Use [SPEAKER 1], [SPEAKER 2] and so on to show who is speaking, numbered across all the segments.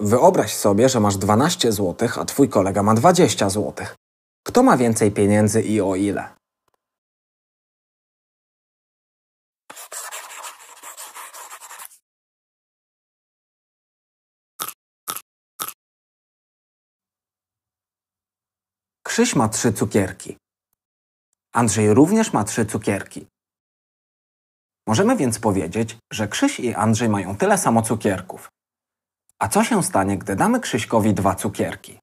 [SPEAKER 1] Wyobraź sobie, że masz 12 zł, a twój kolega ma 20 zł. Kto ma więcej pieniędzy i o ile? Krzyś ma trzy cukierki. Andrzej również ma trzy cukierki. Możemy więc powiedzieć, że Krzyś i Andrzej mają tyle samo cukierków. A co się stanie, gdy damy Krzyśkowi dwa cukierki?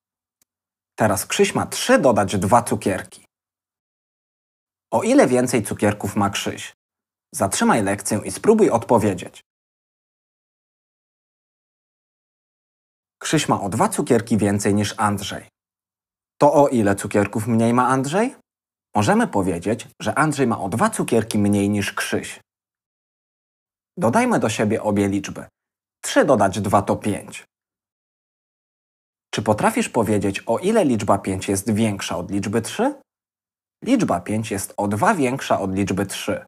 [SPEAKER 1] Teraz Krzyś ma trzy dodać dwa cukierki. O ile więcej cukierków ma Krzyś?
[SPEAKER 2] Zatrzymaj lekcję i spróbuj odpowiedzieć.
[SPEAKER 1] Krzyś ma o dwa cukierki więcej niż Andrzej. To o ile cukierków mniej ma Andrzej? Możemy powiedzieć, że Andrzej ma o dwa cukierki mniej niż Krzyś. Dodajmy do siebie obie liczby. 3 dodać 2 to 5. Czy potrafisz powiedzieć, o ile liczba 5 jest większa od liczby 3? Liczba 5 jest o 2 większa od liczby 3.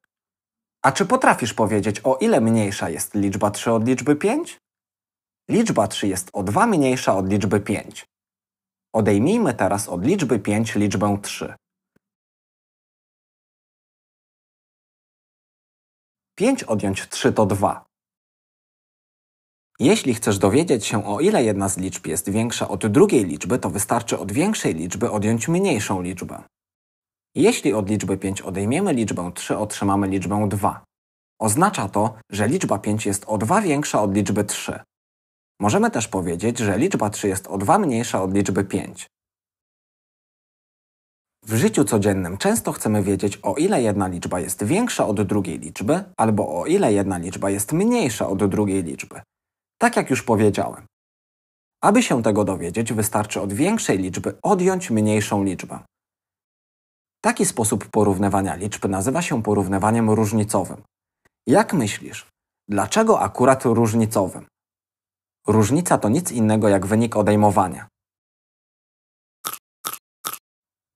[SPEAKER 1] A czy potrafisz powiedzieć, o ile mniejsza jest liczba 3 od liczby 5? Liczba 3 jest o 2 mniejsza od liczby 5. Odejmijmy teraz od liczby 5
[SPEAKER 2] liczbę 3.
[SPEAKER 1] 5 odjąć 3 to 2. Jeśli chcesz dowiedzieć się, o ile jedna z liczb jest większa od drugiej liczby, to wystarczy od większej liczby odjąć mniejszą liczbę. Jeśli od liczby 5 odejmiemy liczbę 3, otrzymamy liczbę 2. Oznacza to, że liczba 5 jest o 2 większa od liczby 3. Możemy też powiedzieć, że liczba 3 jest o 2 mniejsza od liczby 5. W życiu codziennym często chcemy wiedzieć, o ile jedna liczba jest większa od drugiej liczby, albo o ile jedna liczba jest mniejsza od drugiej liczby. Tak jak już powiedziałem. Aby się tego dowiedzieć, wystarczy od większej liczby odjąć mniejszą liczbę. Taki sposób porównywania liczb nazywa się porównywaniem różnicowym. Jak myślisz, dlaczego akurat różnicowym? Różnica to nic innego jak wynik odejmowania.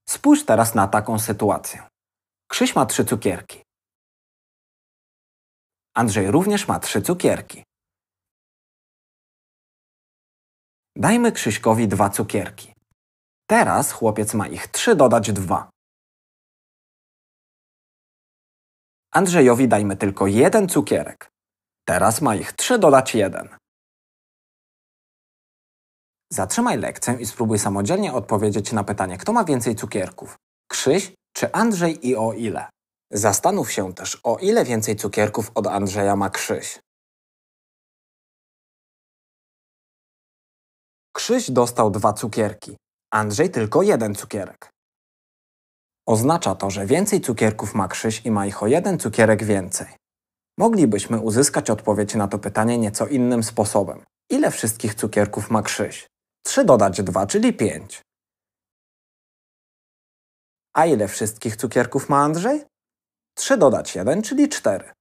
[SPEAKER 1] Spójrz teraz na taką sytuację. Krzyś ma trzy cukierki.
[SPEAKER 2] Andrzej również ma trzy cukierki. Dajmy Krzyśkowi dwa cukierki. Teraz chłopiec ma ich trzy dodać dwa. Andrzejowi dajmy
[SPEAKER 1] tylko jeden cukierek. Teraz ma ich trzy dodać jeden. Zatrzymaj lekcję i spróbuj samodzielnie odpowiedzieć na pytanie, kto ma więcej cukierków. Krzyś czy Andrzej i o ile? Zastanów się też, o ile więcej cukierków od Andrzeja ma Krzyś. Krzyś dostał dwa cukierki, Andrzej tylko jeden cukierek. Oznacza to, że więcej cukierków ma Krzyś i ma ich o jeden cukierek więcej. Moglibyśmy uzyskać odpowiedź na to pytanie nieco innym sposobem. Ile wszystkich cukierków ma Krzyś? 3 dodać 2, czyli 5. A ile wszystkich cukierków ma Andrzej? 3 dodać 1, czyli 4.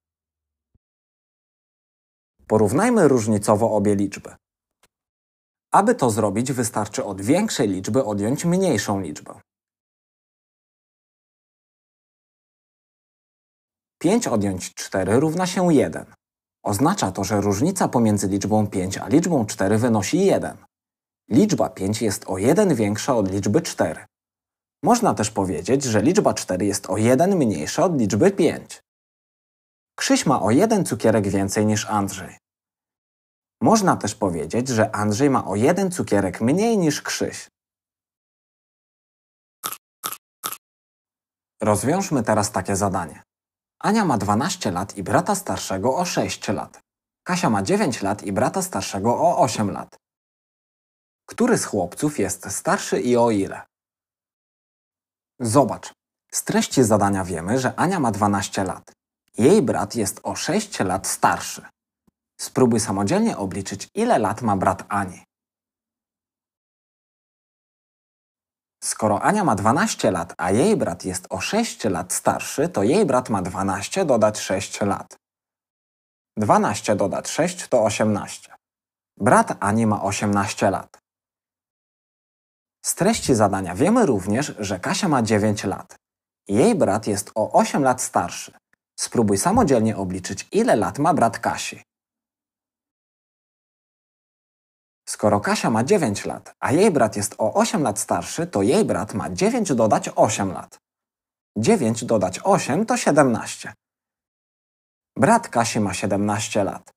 [SPEAKER 1] Porównajmy różnicowo obie liczby. Aby to zrobić, wystarczy od większej liczby odjąć mniejszą liczbę.
[SPEAKER 2] 5 odjąć 4
[SPEAKER 1] równa się 1. Oznacza to, że różnica pomiędzy liczbą 5 a liczbą 4 wynosi 1. Liczba 5 jest o 1 większa od liczby 4. Można też powiedzieć, że liczba 4 jest o 1 mniejsza od liczby 5. Krzyś ma o 1 cukierek więcej niż Andrzej. Można też powiedzieć, że Andrzej ma o jeden cukierek mniej niż Krzyś. Rozwiążmy teraz takie zadanie. Ania ma 12 lat i brata starszego o 6 lat. Kasia ma 9 lat i brata starszego o 8 lat. Który z chłopców jest starszy i o ile? Zobacz. Z treści zadania wiemy, że Ania ma 12 lat. Jej brat jest o 6 lat starszy. Spróbuj samodzielnie obliczyć, ile lat ma brat Ani. Skoro Ania ma 12 lat, a jej brat jest o 6 lat starszy, to jej brat ma 12 dodać 6 lat. 12 dodać 6 to 18. Brat Ani ma 18 lat. Z treści zadania wiemy również, że Kasia ma 9 lat. Jej brat jest o 8 lat starszy. Spróbuj samodzielnie obliczyć, ile lat ma brat Kasi. Skoro Kasia ma 9 lat, a jej brat jest o 8 lat starszy, to jej brat ma 9 dodać 8 lat. 9 dodać 8 to 17. Brat Kasi ma 17 lat.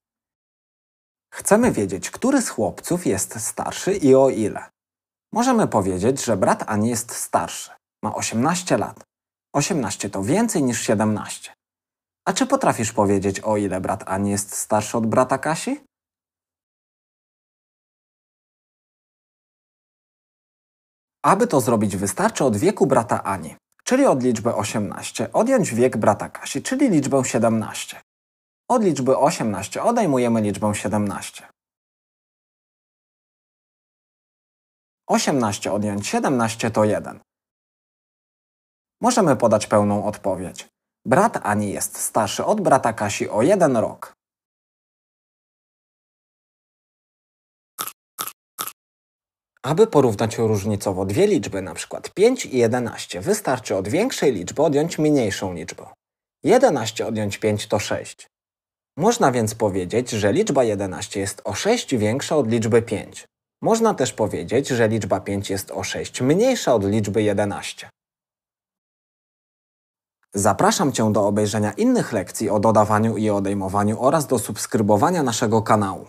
[SPEAKER 1] Chcemy wiedzieć, który z chłopców jest starszy i o ile. Możemy powiedzieć, że brat Ani jest starszy. Ma 18 lat. 18 to więcej niż 17. A czy potrafisz powiedzieć, o ile brat Ani jest starszy od brata Kasi? Aby to zrobić, wystarczy od wieku brata Ani, czyli od liczby 18, odjąć wiek brata Kasi, czyli liczbę 17. Od liczby 18 odejmujemy liczbę 17. 18 odjąć 17 to 1. Możemy podać pełną odpowiedź. Brat Ani jest starszy od brata
[SPEAKER 2] Kasi o 1 rok.
[SPEAKER 1] Aby porównać różnicowo dwie liczby, np. 5 i 11, wystarczy od większej liczby odjąć mniejszą liczbę. 11 odjąć 5 to 6. Można więc powiedzieć, że liczba 11 jest o 6 większa od liczby 5. Można też powiedzieć, że liczba 5 jest o 6 mniejsza od liczby 11. Zapraszam Cię do obejrzenia innych lekcji o dodawaniu i odejmowaniu oraz do subskrybowania naszego kanału.